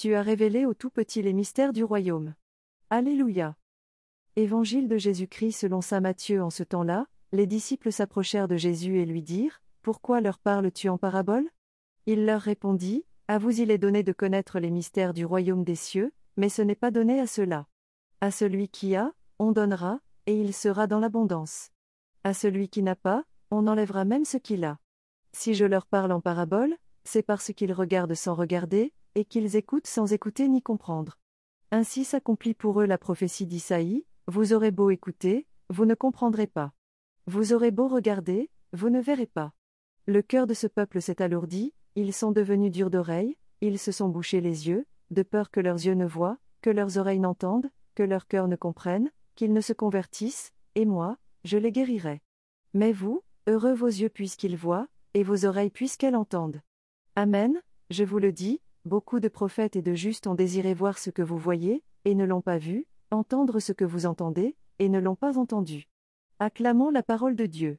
tu as révélé aux tout petits les mystères du royaume. Alléluia. Évangile de Jésus-Christ selon Saint Matthieu En ce temps-là, les disciples s'approchèrent de Jésus et lui dirent, Pourquoi leur parles-tu en parabole Il leur répondit, À vous il est donné de connaître les mystères du royaume des cieux, mais ce n'est pas donné à ceux-là. À celui qui a, on donnera, et il sera dans l'abondance. À celui qui n'a pas, on enlèvera même ce qu'il a. Si je leur parle en parabole, c'est parce qu'ils regardent sans regarder, et qu'ils écoutent sans écouter ni comprendre. Ainsi s'accomplit pour eux la prophétie d'Isaïe, Vous aurez beau écouter, vous ne comprendrez pas. Vous aurez beau regarder, vous ne verrez pas. Le cœur de ce peuple s'est alourdi, ils sont devenus durs d'oreilles, ils se sont bouchés les yeux, de peur que leurs yeux ne voient, que leurs oreilles n'entendent, que leur cœur ne comprenne, qu'ils ne se convertissent, et moi, je les guérirai. Mais vous, heureux vos yeux puisqu'ils voient, et vos oreilles puisqu'elles entendent. Amen, je vous le dis, Beaucoup de prophètes et de justes ont désiré voir ce que vous voyez, et ne l'ont pas vu, entendre ce que vous entendez, et ne l'ont pas entendu. Acclamons la parole de Dieu.